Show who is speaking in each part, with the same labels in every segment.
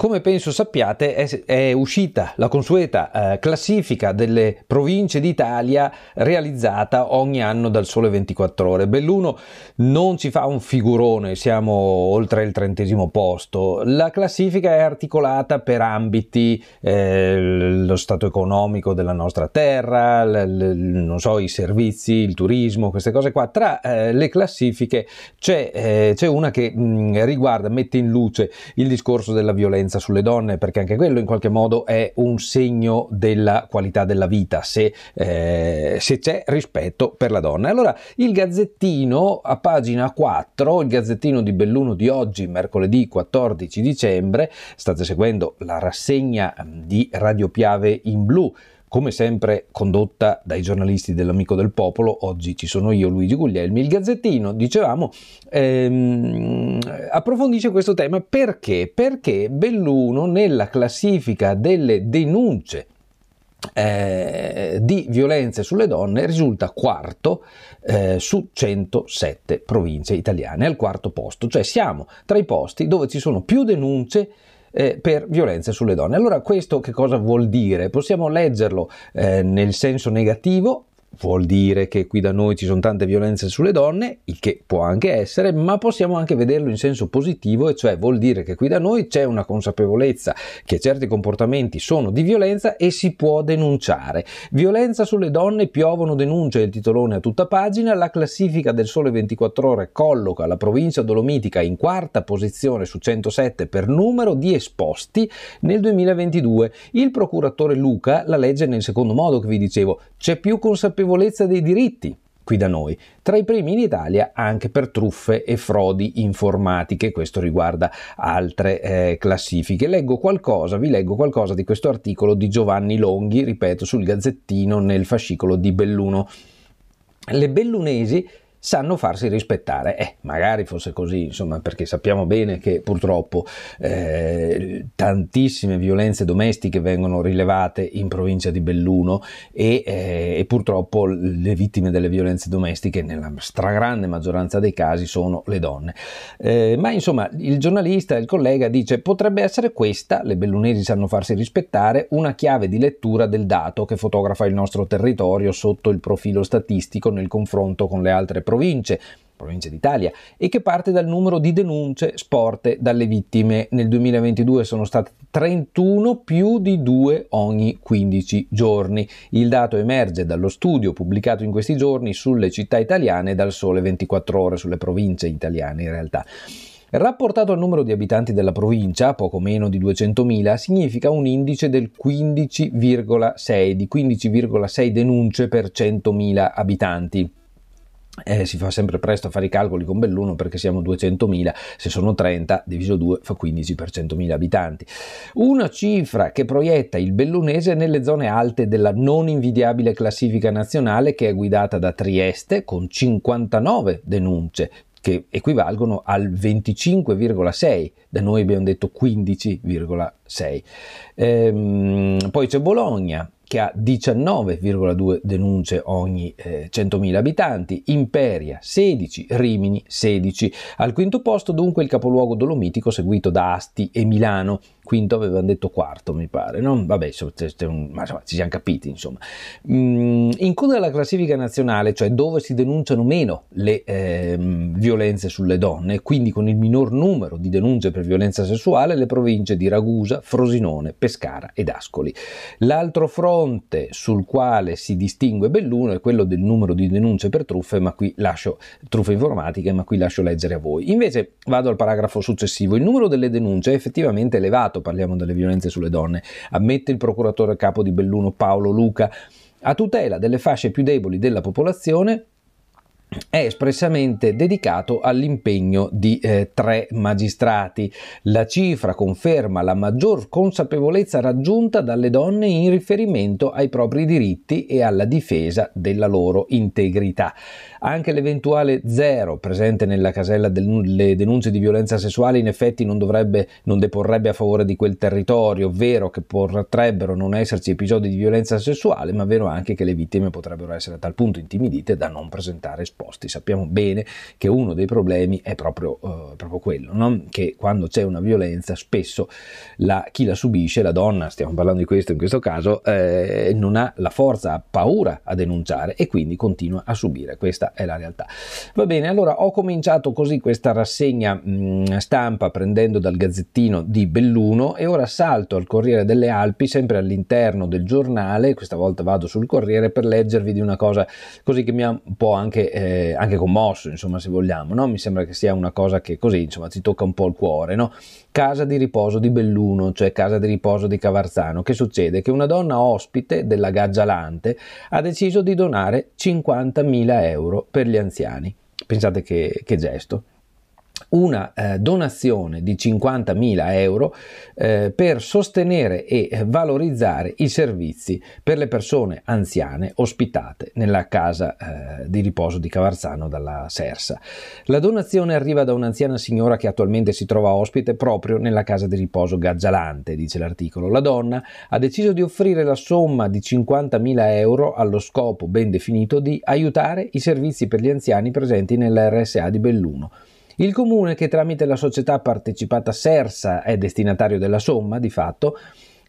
Speaker 1: Come penso sappiate è, è uscita la consueta eh, classifica delle province d'Italia realizzata ogni anno dal Sole 24 Ore. Belluno non ci fa un figurone, siamo oltre il trentesimo posto. La classifica è articolata per ambiti, eh, lo stato economico della nostra terra, l, l, so, i servizi, il turismo, queste cose qua. Tra eh, le classifiche c'è, eh, c'è una che mh, mm, riguarda, mette in luce il discorso della violenza violenza sulle donne, perché anche quello in qualche modo è un segno della qualità della vita, se, eh, se c'è rispetto per la donna. Allora, il Gazzettino, a pagina 4, il Gazzettino di Belluno di oggi, mercoledì 14 dicembre, state seguendo la rassegna mm, di Radio Piave in blu come sempre condotta dai giornalisti dell'Amico del Popolo, oggi ci sono io, Luigi Guglielmi. Il Gazzettino, dicevamo, ehm, approfondisce questo tema perché? Perché Belluno nella classifica delle denunce eh, di violenze sulle donne risulta quarto eh, su 107 province italiane, al quarto posto, cioè siamo tra i posti dove ci sono più denunce eh, per violenze sulle donne. Allora questo che cosa vuol dire? Possiamo leggerlo eh, nel senso negativo Vuol dire che qui da noi ci sono tante violenze sulle donne, il che può anche essere, ma possiamo anche vederlo in senso positivo, e cioè vuol dire che qui da noi c'è una consapevolezza che certi comportamenti sono di violenza e si può denunciare. Violenza sulle donne, piovono denunce, il titolone a tutta pagina, la classifica del Sole 24 ore colloca la provincia dolomitica in quarta posizione su 107 per numero di esposti nel 2022. Il procuratore Luca la legge nel secondo modo che vi dicevo, c'è più consapevolezza consapevolezza dei diritti qui da noi, tra i primi in Italia anche per truffe e frodi informatiche, questo riguarda altre eh, classifiche. Leggo qualcosa, vi leggo qualcosa di questo articolo di Giovanni Longhi, ripeto, sul Gazzettino nel fascicolo di Belluno. Le bellunesi sanno farsi rispettare. Eh, magari fosse così, insomma, perché sappiamo bene che purtroppo eh, tantissime violenze domestiche vengono rilevate in provincia di Belluno e, eh, e purtroppo le vittime delle violenze domestiche nella stragrande maggioranza dei casi sono le donne. Eh, ma insomma, il giornalista, il collega dice potrebbe essere questa, le bellunesi sanno farsi rispettare, una chiave di lettura del dato che fotografa il nostro territorio sotto il profilo statistico nel confronto con le altre province, province d'Italia, e che parte dal numero di denunce sporte dalle vittime. Nel 2022 sono state 31 più di 2 ogni 15 giorni. Il dato emerge dallo studio pubblicato in questi giorni sulle città italiane dal sole 24 ore, sulle province italiane in realtà. Rapportato al numero di abitanti della provincia, poco meno di 200.000, significa un indice del 15,6, di 15,6 denunce per 100.000 abitanti. Eh, si fa sempre presto a fare i calcoli con Belluno perché siamo 200.000, se sono 30 diviso 2 fa 15 per 100.000 abitanti. Una cifra che proietta il bellunese nelle zone alte della non invidiabile classifica nazionale che è guidata da Trieste con 59 denunce, che equivalgono al 25,6, da noi abbiamo detto 15,6. Ehm, poi c'è Bologna che ha 19,2 denunce ogni eh, 100.000 abitanti, Imperia 16, Rimini 16. Al quinto posto dunque il capoluogo dolomitico seguito da Asti e Milano quinto, avevano detto quarto, mi pare. No? Vabbè, insomma, ci siamo capiti, insomma. Mm, in coda alla classifica nazionale, cioè dove si denunciano meno le eh, violenze sulle donne, quindi con il minor numero di denunce per violenza sessuale, le province di Ragusa, Frosinone, Pescara ed Ascoli. L'altro fronte sul quale si distingue Belluno è quello del numero di denunce per truffe, ma qui lascio truffe informatiche, ma qui lascio leggere a voi. Invece vado al paragrafo successivo. Il numero delle denunce è effettivamente elevato quanto certo, parliamo delle violenze sulle donne, ammette il procuratore capo di Belluno Paolo Luca, a tutela delle fasce più deboli della popolazione, è espressamente dedicato all'impegno di eh, tre magistrati. La cifra conferma la maggior consapevolezza raggiunta dalle donne in riferimento ai propri diritti e alla difesa della loro integrità. Anche l'eventuale zero presente nella casella delle denunce di violenza sessuale in effetti non, dovrebbe, non deporrebbe a favore di quel territorio, ovvero che potrebbero non esserci episodi di violenza sessuale, ma vero anche che le vittime potrebbero essere a tal punto intimidite da non presentare spazio esposti. Sappiamo bene che uno dei problemi è proprio, eh, proprio quello, no? che quando c'è una violenza spesso la, chi la subisce, la donna, stiamo parlando di questo in questo caso, eh, non ha la forza, ha paura a denunciare e quindi continua a subire. Questa è la realtà. Va bene, allora ho cominciato così questa rassegna mh, mm, stampa prendendo dal gazzettino di Belluno e ora salto al Corriere delle Alpi, sempre all'interno del giornale, questa volta vado sul Corriere per leggervi di una cosa così che mi ha un po' anche... Eh, eh, anche commosso, insomma, se vogliamo, no? mi sembra che sia una cosa che così, insomma, ci tocca un po' il cuore, no? Casa di riposo di Belluno, cioè casa di riposo di Cavarzano, che succede? Che una donna ospite della Gaggialante ha deciso di donare 50.000 euro per gli anziani. Pensate che, che gesto una eh, donazione di 50.000 euro eh, per sostenere e valorizzare i servizi per le persone anziane ospitate nella casa eh, di riposo di Cavarzano dalla Sersa. La donazione arriva da un'anziana signora che attualmente si trova ospite proprio nella casa di riposo Gazzalante, dice l'articolo. La donna ha deciso di offrire la somma di 50.000 euro allo scopo ben definito di aiutare i servizi per gli anziani presenti nella RSA di Belluno il comune che tramite la società partecipata Sersa è destinatario della somma, di fatto,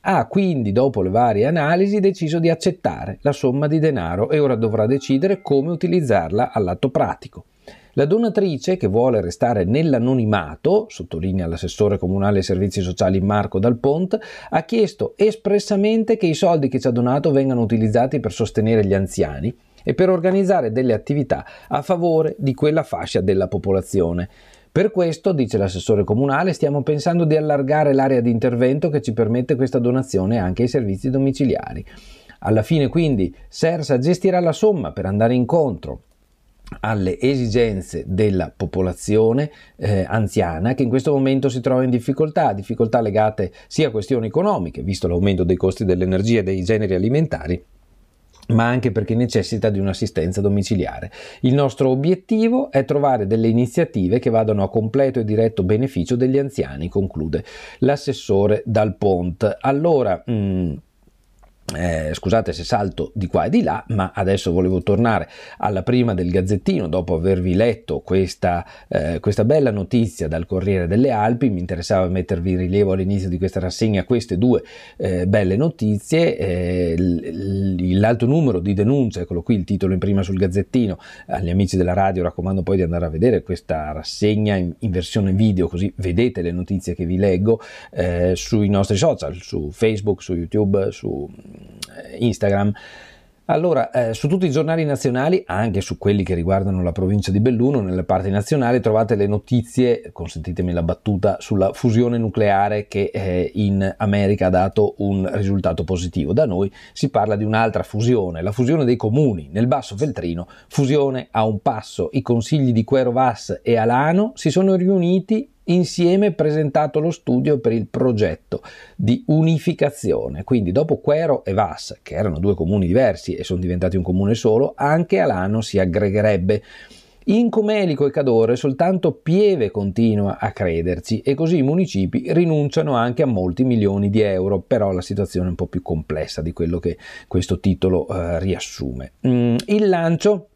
Speaker 1: ha quindi, dopo le varie analisi, deciso di accettare la somma di denaro e ora dovrà decidere come utilizzarla all'atto pratico. La donatrice, che vuole restare nell'anonimato, sottolinea l'assessore comunale ai servizi sociali Marco Dal Pont, ha chiesto espressamente che i soldi che ci ha donato vengano utilizzati per sostenere gli anziani e per organizzare delle attività a favore di quella fascia della popolazione. Per questo, dice l'assessore comunale, stiamo pensando di allargare l'area di intervento che ci permette questa donazione anche ai servizi domiciliari. Alla fine quindi Sersa gestirà la somma per andare incontro alle esigenze della popolazione eh, anziana che in questo momento si trova in difficoltà, difficoltà legate sia a questioni economiche, visto l'aumento dei costi dell'energia e dei generi alimentari, ma anche perché necessita di un'assistenza domiciliare. Il nostro obiettivo è trovare delle iniziative che vadano a completo e diretto beneficio degli anziani, conclude l'assessore Dal Pont. Allora, mh, mm, eh, scusate se salto di qua e di là, ma adesso volevo tornare alla prima del Gazzettino dopo avervi letto questa, eh, questa, bella notizia dal Corriere delle Alpi. Mi interessava mettervi in rilievo all'inizio di questa rassegna queste due eh, belle notizie. Eh, l'alto numero di denunce, eccolo qui il titolo in prima sul Gazzettino. Agli amici della radio raccomando poi di andare a vedere questa rassegna in, in versione video, così vedete le notizie che vi leggo eh, sui nostri social, su Facebook, su YouTube, su eh, Instagram. Allora, eh, su tutti i giornali nazionali, anche su quelli che riguardano la provincia di Belluno, nelle parti nazionali, trovate le notizie, consentitemi la battuta, sulla fusione nucleare che eh, in America ha dato un risultato positivo. Da noi si parla di un'altra fusione, la fusione dei comuni. Nel Basso Feltrino, fusione a un passo. I consigli di Quero Vas e Alano si sono riuniti insieme presentato lo studio per il progetto di unificazione. Quindi dopo Quero e Vas, che erano due comuni diversi e sono diventati un comune solo, anche Alano si aggregherebbe. In Comelico e Cadore soltanto Pieve continua a crederci e così i municipi rinunciano anche a molti milioni di euro, però la situazione è un po' più complessa di quello che questo titolo eh, riassume. Mm, il lancio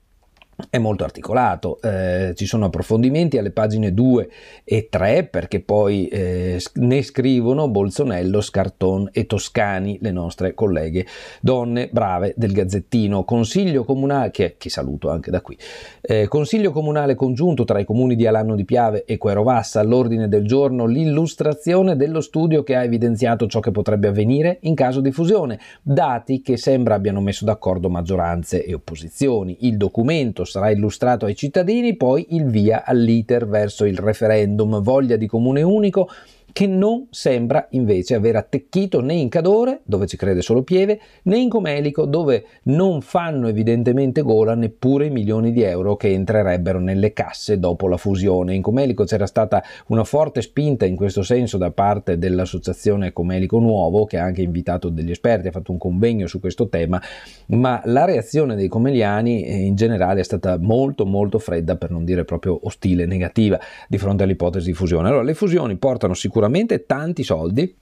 Speaker 1: è molto articolato, eh, ci sono approfondimenti alle pagine 2 e 3 perché poi eh, ne scrivono Bolzonello, Scarton e Toscani, le nostre colleghe donne brave del Gazzettino. Consiglio comunale, che, che saluto anche da qui, eh, consiglio comunale congiunto tra i comuni di Alanno di Piave e Querovassa all'ordine del giorno l'illustrazione dello studio che ha evidenziato ciò che potrebbe avvenire in caso di fusione, dati che sembra abbiano messo d'accordo maggioranze e opposizioni. Il documento sarà illustrato ai cittadini, poi il via all'iter verso il referendum, voglia di comune unico, che non sembra invece aver attecchito né in Cadore, dove ci crede solo Pieve, né in Comelico, dove non fanno evidentemente gola neppure i milioni di euro che entrerebbero nelle casse dopo la fusione. In Comelico c'era stata una forte spinta in questo senso da parte dell'associazione Comelico Nuovo, che ha anche invitato degli esperti, ha fatto un convegno su questo tema, ma la reazione dei comeliani eh, in generale è stata molto molto fredda, per non dire proprio ostile, negativa, di fronte all'ipotesi di fusione. Allora, le fusioni portano sicuramente sicuramente tanti soldi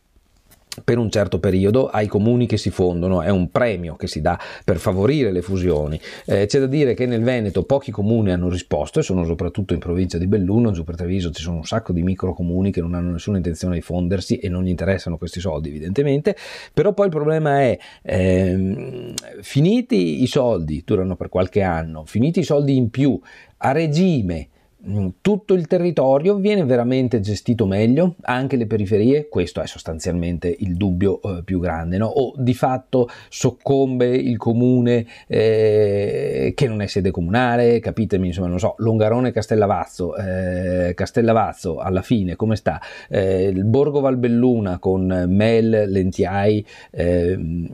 Speaker 1: per un certo periodo ai comuni che si fondono, è un premio che si dà per favorire le fusioni. Eh, c'è da dire che nel Veneto pochi comuni hanno risposto e sono soprattutto in provincia di Belluno, giù per Treviso ci sono un sacco di micro comuni che non hanno nessuna intenzione di fondersi e non gli interessano questi soldi evidentemente, però poi il problema è ehm, finiti i soldi, durano per qualche anno, finiti i soldi in più, a regime Mm, tutto il territorio viene veramente gestito meglio, anche le periferie, questo è sostanzialmente il dubbio eh, più grande, no? o di fatto soccombe il comune eh, che non è sede comunale, capitemi, insomma, non so, Longarone Castellavazzo, eh, Castellavazzo alla fine come sta, eh, il Borgo Valbelluna con Mel, Lentiai ehm,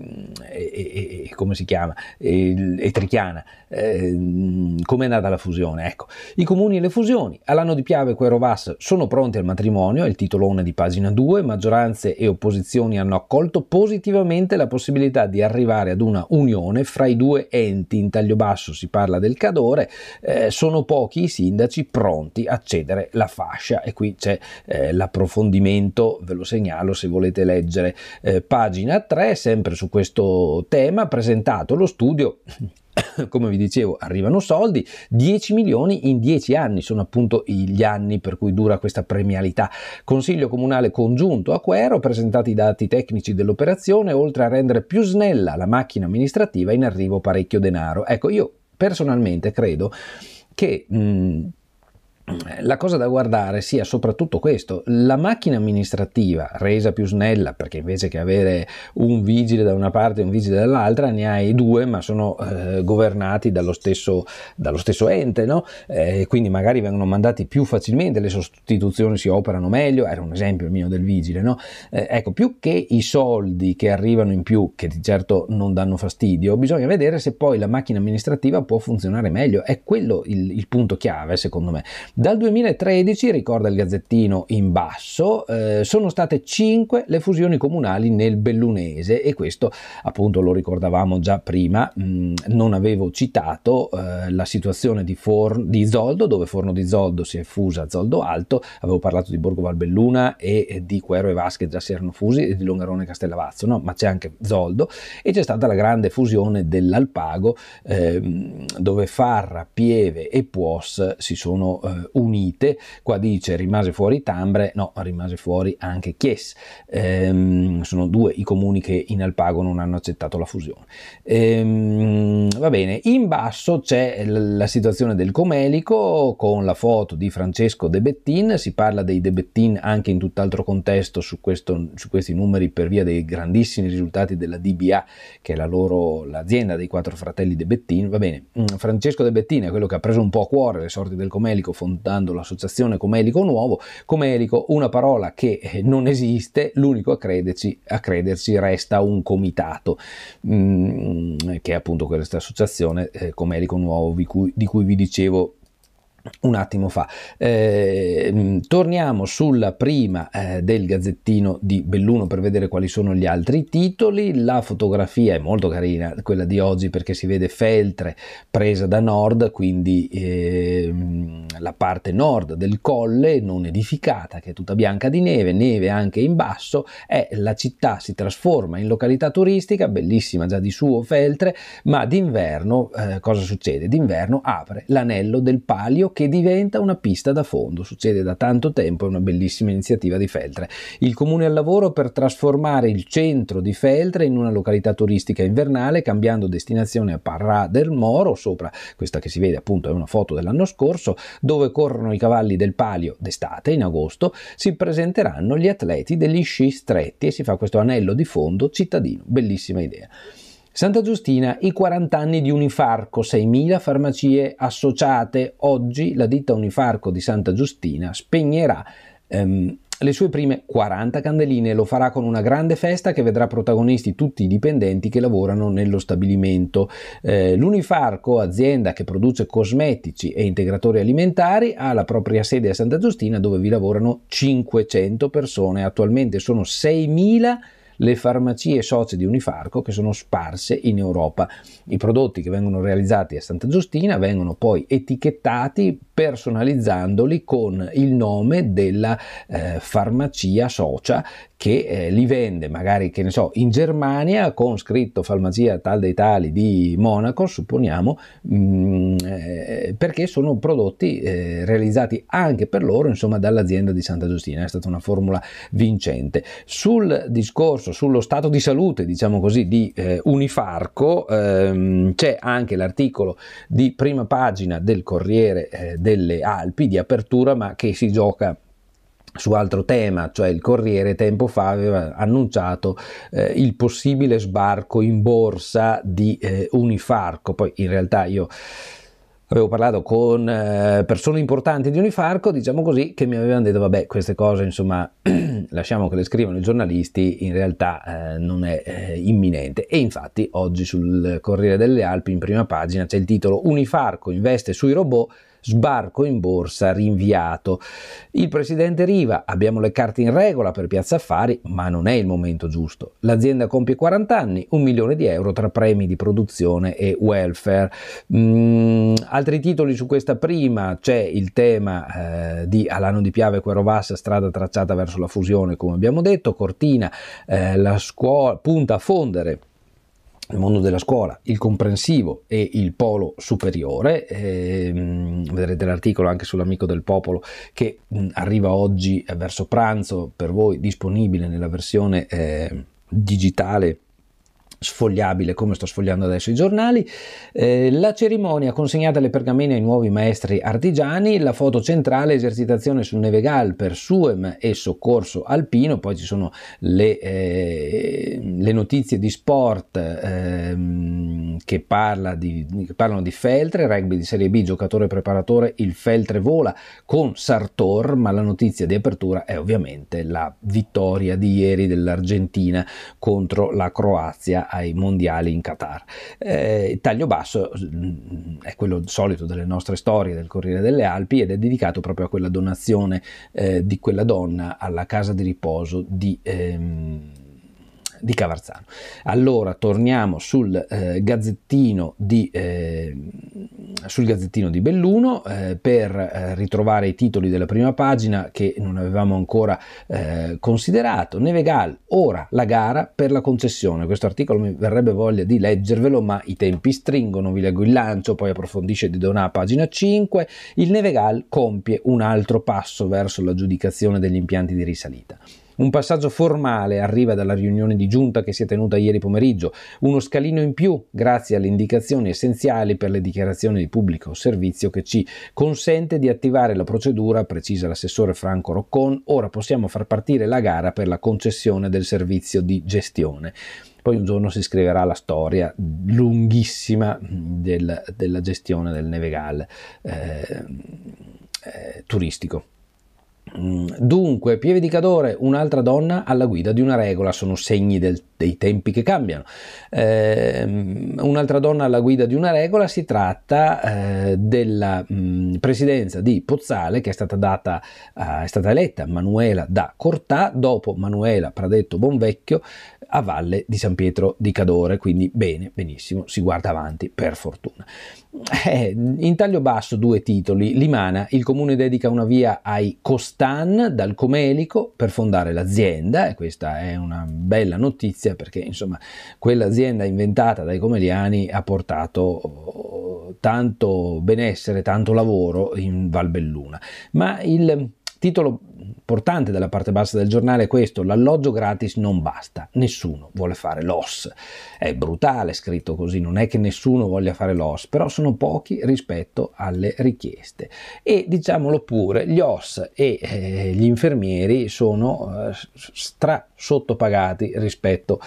Speaker 1: e, e, come si chiama, e, e Trichiana, ehm, come è andata la fusione, ecco, i comuni e le fusioni fusioni. All'anno di Piave e Vas sono pronti al matrimonio, è il titolone di pagina 2, maggioranze e opposizioni hanno accolto positivamente la possibilità di arrivare ad una unione fra i due enti. In taglio basso si parla del Cadore, eh, sono pochi i sindaci pronti a cedere la fascia e qui c'è eh, l'approfondimento, ve lo segnalo se volete leggere. Eh, pagina 3, sempre su questo tema, presentato lo studio come vi dicevo, arrivano soldi, 10 milioni in 10 anni sono appunto gli anni per cui dura questa premialità. Consiglio comunale congiunto a Quero, presentati i dati tecnici dell'operazione, oltre a rendere più snella la macchina amministrativa, in arrivo parecchio denaro. Ecco, io personalmente credo che mh, eh, la cosa da guardare sia soprattutto questo, la macchina amministrativa resa più snella, perché invece che avere un vigile da una parte e un vigile dall'altra, ne hai due, ma sono eh, governati dallo stesso, dallo stesso ente, no? eh, quindi magari vengono mandati più facilmente, le sostituzioni si operano meglio, era un esempio il mio del vigile, no? eh, ecco, più che i soldi che arrivano in più, che di certo non danno fastidio, bisogna vedere se poi la macchina amministrativa può funzionare meglio, è quello il, il punto chiave secondo me dal 2013, ricorda il Gazzettino in basso, eh, sono state 5 le fusioni comunali nel Bellunese e questo appunto lo ricordavamo già prima, mh, mm, non avevo citato eh, la situazione di, For- di, Zoldo, dove Forno di Zoldo si è fusa a Zoldo Alto, avevo parlato di Borgo Valbelluna e, di Quero e Vasche già si erano fusi e di Longarone e Castellavazzo, no? ma c'è anche Zoldo e c'è stata la grande fusione dell'Alpago eh, dove Farra, Pieve e Puos si sono eh, unite, qua dice rimase fuori Tambre, no, rimase fuori anche Chies, ehm, sono due i comuni che in Alpago non hanno accettato la fusione. Ehm, va bene, in basso c'è la situazione del Comelico con la foto di Francesco De Bettin, si parla dei De Bettin anche in tutt'altro contesto su, questo, su questi numeri per via dei grandissimi risultati della DBA, che è la loro, l'azienda dei quattro fratelli De Bettin, va bene, mm, Francesco De Bettin è quello che ha preso un po' a cuore le sorti del Comelico, montando l'associazione come Elico Nuovo, come Elico una parola che eh, non esiste, l'unico a crederci, a crederci resta un comitato, mm, che è appunto questa associazione eh, come Elico Nuovo di cui, di cui vi dicevo un attimo fa. Eh, torniamo sulla prima eh, del Gazzettino di Belluno per vedere quali sono gli altri titoli. La fotografia è molto carina, quella di oggi, perché si vede Feltre presa da nord, quindi eh, la parte nord del colle non edificata, che è tutta bianca di neve, neve anche in basso, e la città si trasforma in località turistica, bellissima già di suo Feltre, ma d'inverno eh, cosa succede? D'inverno apre l'anello del palio che diventa una pista da fondo. Succede da tanto tempo, è una bellissima iniziativa di Feltre. Il comune al lavoro per trasformare il centro di Feltre in una località turistica invernale, cambiando destinazione a Parrà del Moro, sopra questa che si vede appunto è una foto dell'anno scorso, dove corrono i cavalli del Palio d'estate in agosto, si presenteranno gli atleti degli sci stretti e si fa questo anello di fondo cittadino. Bellissima idea. Santa Giustina, i 40 anni di Unifarco, 6.000 farmacie associate. Oggi la ditta Unifarco di Santa Giustina spegnerà ehm, le sue prime 40 candeline. Lo farà con una grande festa che vedrà protagonisti tutti i dipendenti che lavorano nello stabilimento. Eh, L'Unifarco, azienda che produce cosmetici e integratori alimentari, ha la propria sede a Santa Giustina dove vi lavorano 500 persone. Attualmente sono 6.000 persone le farmacie socie di Unifarco che sono sparse in Europa. I prodotti che vengono realizzati a Santa Giustina vengono poi etichettati personalizzandoli con il nome della eh, farmacia socia che eh, li vende, magari che ne so, in Germania con scritto farmacia tal dei tali di Monaco, supponiamo, mh, mm, eh, perché sono prodotti eh, realizzati anche per loro, insomma, dall'azienda di Santa Giustina. È stata una formula vincente. Sul discorso, sullo stato di salute, diciamo così, di eh, Unifarco, ehm, c'è anche l'articolo di prima pagina del Corriere del eh, delle Alpi di apertura, ma che si gioca su altro tema, cioè il Corriere tempo fa aveva annunciato eh, il possibile sbarco in borsa di eh, Unifarco, poi in realtà io avevo parlato con eh, persone importanti di Unifarco, diciamo così, che mi avevano detto vabbè queste cose insomma lasciamo che le scrivano i giornalisti, in realtà eh, non è eh, imminente e infatti oggi sul Corriere delle Alpi in prima pagina c'è il titolo Unifarco investe sui robot sbarco in borsa rinviato. Il presidente Riva, abbiamo le carte in regola per Piazza Affari, ma non è il momento giusto. L'azienda compie 40 anni, un milione di euro tra premi di produzione e welfare. Mm, altri titoli su questa prima c'è il tema eh, di Alano di Piave Querovassa, strada tracciata verso la fusione, come abbiamo detto, Cortina, eh, la scuola punta a fondere il mondo della scuola, il comprensivo e il polo superiore, eh, vedrete l'articolo anche sull'amico del popolo che mh, arriva oggi verso pranzo per voi disponibile nella versione eh, digitale sfogliabile come sto sfogliando adesso i giornali, eh, la cerimonia consegnata alle pergamene ai nuovi maestri artigiani, la foto centrale esercitazione sul Nevegal per Suem e soccorso alpino, poi ci sono le, eh, le notizie di sport eh, che, parla di, che, parlano di Feltre, rugby di Serie B, giocatore preparatore, il Feltre vola con Sartor, ma la notizia di apertura è ovviamente la vittoria di ieri dell'Argentina contro la Croazia ai mondiali in Qatar. Eh, il taglio basso mm, è quello solito delle nostre storie del Corriere delle Alpi ed è dedicato proprio a quella donazione eh, di quella donna alla casa di riposo di... Ehm, di Cavarzano. Allora torniamo sul, eh, gazzettino, di, eh, sul gazzettino di Belluno eh, per eh, ritrovare i titoli della prima pagina che non avevamo ancora eh, considerato. Nevegal, ora la gara per la concessione. Questo articolo mi verrebbe voglia di leggervelo, ma i tempi stringono, vi leggo il lancio, poi approfondisce di Donà pagina 5. Il Nevegal compie un altro passo verso l'aggiudicazione degli impianti di risalita. Un passaggio formale arriva dalla riunione di giunta che si è tenuta ieri pomeriggio, uno scalino in più grazie alle indicazioni essenziali per le dichiarazioni di pubblico servizio che ci consente di attivare la procedura, precisa l'assessore Franco Roccon, ora possiamo far partire la gara per la concessione del servizio di gestione. Poi un giorno si scriverà la storia lunghissima del, della gestione del Nevegal eh, eh, turistico. Dunque, Pieve di Cadore, un'altra donna alla guida di una regola, sono segni del dei tempi che cambiano. Eh, un'altra donna alla guida di una regola si tratta eh, della mh, mm, presidenza di Pozzale che è stata, data, eh, è stata eletta Manuela da Cortà dopo Manuela Pradetto Bonvecchio a valle di San Pietro di Cadore, quindi bene, benissimo, si guarda avanti per fortuna. Eh, in taglio basso due titoli, Limana, il comune dedica una via ai Costan dal Comelico per fondare l'azienda e questa è una bella notizia notizia perché insomma quell'azienda inventata dai comediani ha portato eh, tanto benessere, tanto lavoro in Valbelluna. Ma il Titolo importante della parte bassa del giornale è questo, l'alloggio gratis non basta, nessuno vuole fare l'OS. È brutale scritto così, non è che nessuno voglia fare l'OS, però sono pochi rispetto alle richieste. E diciamolo pure, gli OS e eh, gli infermieri sono eh, stra sottopagati rispetto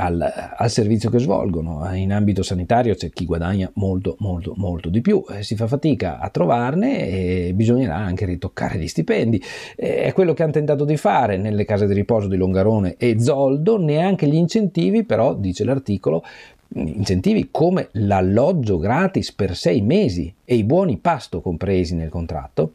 Speaker 1: al, al, servizio che svolgono. Eh, in ambito sanitario c'è chi guadagna molto, molto, molto di più, eh, si fa fatica a trovarne e bisognerà anche ritoccare gli stipendi. Eh, è quello che hanno tentato di fare nelle case di riposo di Longarone e Zoldo, neanche gli incentivi però, dice l'articolo, incentivi come l'alloggio gratis per sei mesi e i buoni pasto compresi nel contratto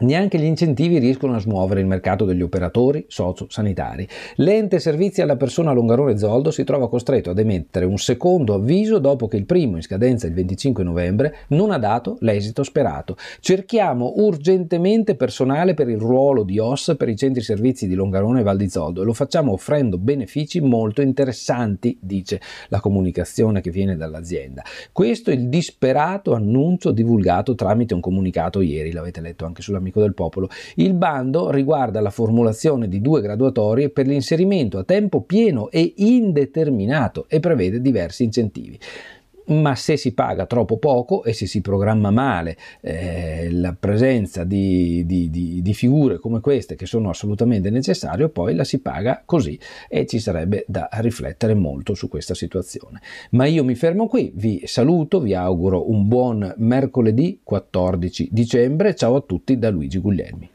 Speaker 1: Neanche gli incentivi riescono a smuovere il mercato degli operatori socio-sanitari. L'ente servizi alla persona Longarone Zoldo si trova costretto ad emettere un secondo avviso dopo che il primo, in scadenza il 25 novembre, non ha dato l'esito sperato. Cerchiamo urgentemente personale per il ruolo di OS per i centri servizi di Longarone e Val di Zoldo e lo facciamo offrendo benefici molto interessanti, dice la comunicazione che viene dall'azienda. Questo è il disperato annuncio divulgato tramite un comunicato ieri, l'avete letto anche sulla mia economico del popolo. Il bando riguarda la formulazione di due graduatorie per l'inserimento a tempo pieno e indeterminato e prevede diversi incentivi ma se si paga troppo poco e se si programma male eh, la presenza di, di, di, di, figure come queste che sono assolutamente necessarie, poi la si paga così e ci sarebbe da riflettere molto su questa situazione. Ma io mi fermo qui, vi saluto, vi auguro un buon mercoledì 14 dicembre, ciao a tutti da Luigi Guglielmi.